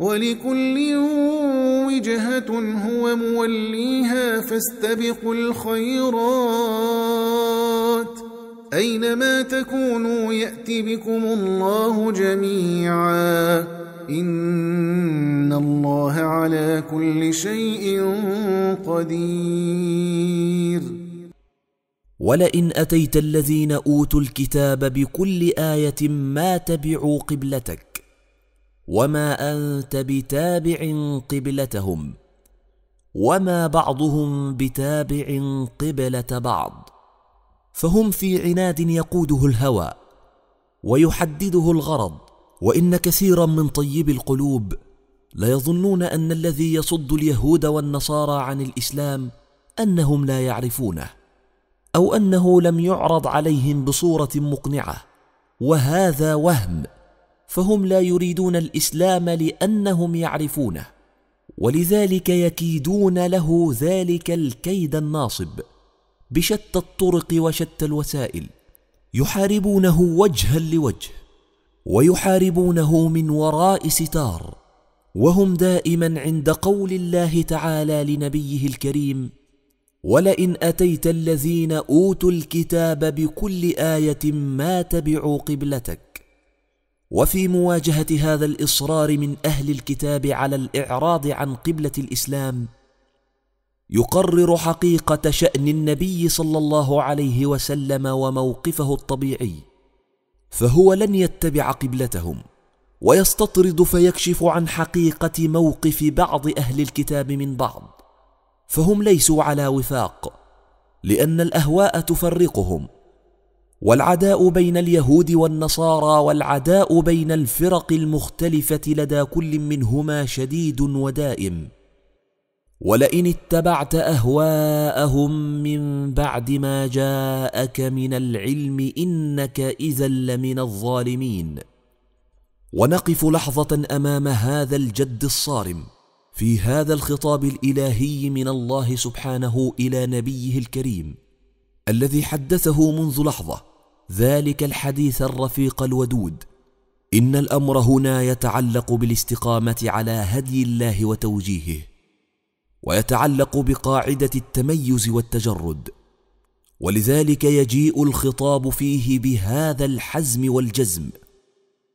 ولكل وجهة هو موليها فاستبقوا الخيرات أينما تكونوا يأتي بكم الله جميعا إن الله على كل شيء قدير ولئن أتيت الذين أوتوا الكتاب بكل آية ما تبعوا قبلتك وما أنت بتابع قبلتهم وما بعضهم بتابع قبلة بعض فهم في عناد يقوده الهوى ويحدده الغرض وإن كثيرا من طيب القلوب ليظنون أن الذي يصد اليهود والنصارى عن الإسلام أنهم لا يعرفونه أو أنه لم يعرض عليهم بصورة مقنعة وهذا وهم فهم لا يريدون الاسلام لانهم يعرفونه ولذلك يكيدون له ذلك الكيد الناصب بشتى الطرق وشتى الوسائل يحاربونه وجها لوجه ويحاربونه من وراء ستار وهم دائما عند قول الله تعالى لنبيه الكريم ولئن اتيت الذين اوتوا الكتاب بكل ايه ما تبعوا قبلتك وفي مواجهة هذا الإصرار من أهل الكتاب على الإعراض عن قبلة الإسلام يقرر حقيقة شأن النبي صلى الله عليه وسلم وموقفه الطبيعي فهو لن يتبع قبلتهم ويستطرد فيكشف عن حقيقة موقف بعض أهل الكتاب من بعض فهم ليسوا على وفاق لأن الأهواء تفرقهم والعداء بين اليهود والنصارى والعداء بين الفرق المختلفه لدى كل منهما شديد ودائم ولئن اتبعت اهواءهم من بعد ما جاءك من العلم انك اذا لمن الظالمين ونقف لحظه امام هذا الجد الصارم في هذا الخطاب الالهي من الله سبحانه الى نبيه الكريم الذي حدثه منذ لحظه ذلك الحديث الرفيق الودود ان الامر هنا يتعلق بالاستقامه على هدي الله وتوجيهه ويتعلق بقاعده التميز والتجرد ولذلك يجيء الخطاب فيه بهذا الحزم والجزم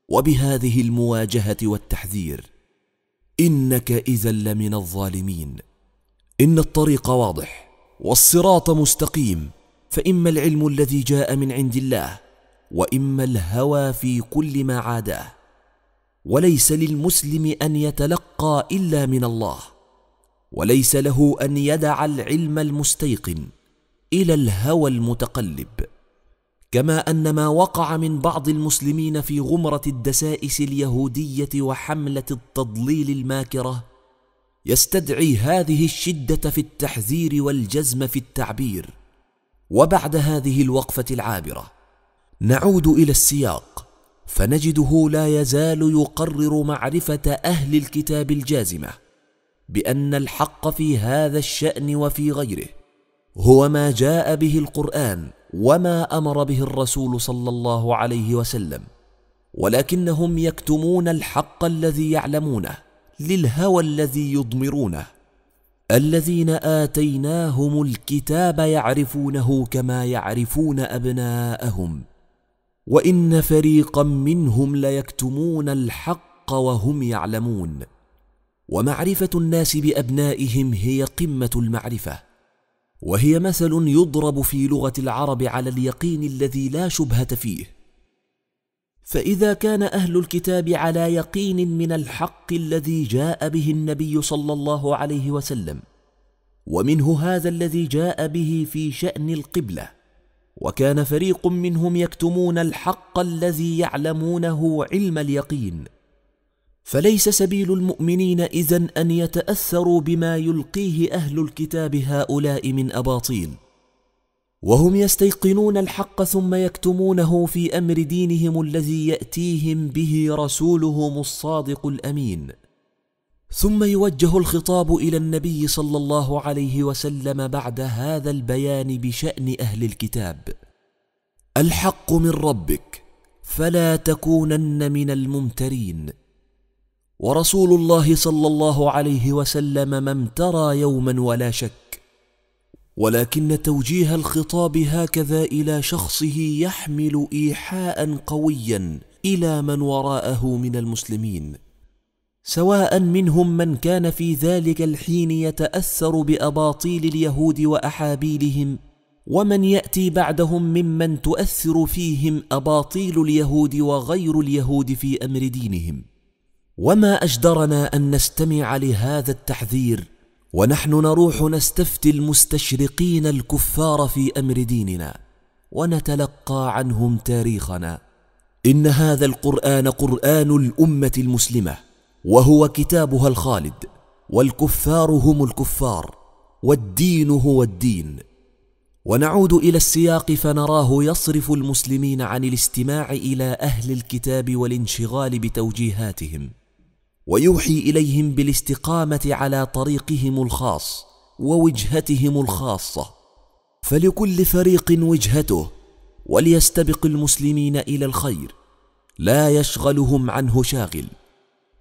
وبهذه المواجهه والتحذير انك اذا لمن الظالمين ان الطريق واضح والصراط مستقيم فإما العلم الذي جاء من عند الله وإما الهوى في كل ما عاداه وليس للمسلم أن يتلقى إلا من الله وليس له أن يدع العلم المستيقن إلى الهوى المتقلب كما أن ما وقع من بعض المسلمين في غمرة الدسائس اليهودية وحملة التضليل الماكرة يستدعي هذه الشدة في التحذير والجزم في التعبير وبعد هذه الوقفه العابره نعود الى السياق فنجده لا يزال يقرر معرفه اهل الكتاب الجازمه بان الحق في هذا الشان وفي غيره هو ما جاء به القران وما امر به الرسول صلى الله عليه وسلم ولكنهم يكتمون الحق الذي يعلمونه للهوى الذي يضمرونه الذين آتيناهم الكتاب يعرفونه كما يعرفون أبناءهم وإن فريقا منهم ليكتمون الحق وهم يعلمون ومعرفة الناس بأبنائهم هي قمة المعرفة وهي مثل يضرب في لغة العرب على اليقين الذي لا شبهة فيه فإذا كان أهل الكتاب على يقين من الحق الذي جاء به النبي صلى الله عليه وسلم ومنه هذا الذي جاء به في شأن القبلة وكان فريق منهم يكتمون الحق الذي يعلمونه علم اليقين فليس سبيل المؤمنين إذن أن يتأثروا بما يلقيه أهل الكتاب هؤلاء من أباطيل وهم يستيقنون الحق ثم يكتمونه في امر دينهم الذي ياتيهم به رسولهم الصادق الامين ثم يوجه الخطاب الى النبي صلى الله عليه وسلم بعد هذا البيان بشان اهل الكتاب الحق من ربك فلا تكونن من الممترين ورسول الله صلى الله عليه وسلم ما امترى يوما ولا شك ولكن توجيه الخطاب هكذا الى شخصه يحمل ايحاء قويا الى من وراءه من المسلمين سواء منهم من كان في ذلك الحين يتاثر باباطيل اليهود واحابيلهم ومن ياتي بعدهم ممن تؤثر فيهم اباطيل اليهود وغير اليهود في امر دينهم وما اجدرنا ان نستمع لهذا التحذير ونحن نروح نستفتي المستشرقين الكفار في امر ديننا ونتلقى عنهم تاريخنا ان هذا القران قران الامه المسلمه وهو كتابها الخالد والكفار هم الكفار والدين هو الدين ونعود الى السياق فنراه يصرف المسلمين عن الاستماع الى اهل الكتاب والانشغال بتوجيهاتهم ويوحي اليهم بالاستقامه على طريقهم الخاص ووجهتهم الخاصه فلكل فريق وجهته وليستبق المسلمين الى الخير لا يشغلهم عنه شاغل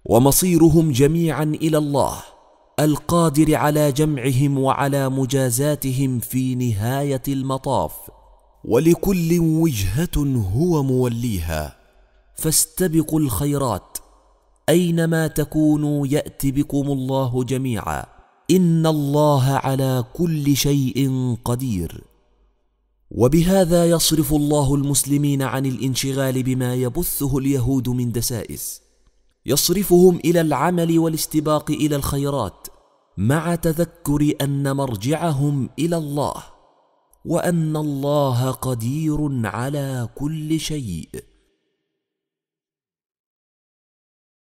ومصيرهم جميعا الى الله القادر على جمعهم وعلى مجازاتهم في نهايه المطاف ولكل وجهه هو موليها فاستبقوا الخيرات اينما تكونوا يات بكم الله جميعا ان الله على كل شيء قدير وبهذا يصرف الله المسلمين عن الانشغال بما يبثه اليهود من دسائس يصرفهم الى العمل والاستباق الى الخيرات مع تذكر ان مرجعهم الى الله وان الله قدير على كل شيء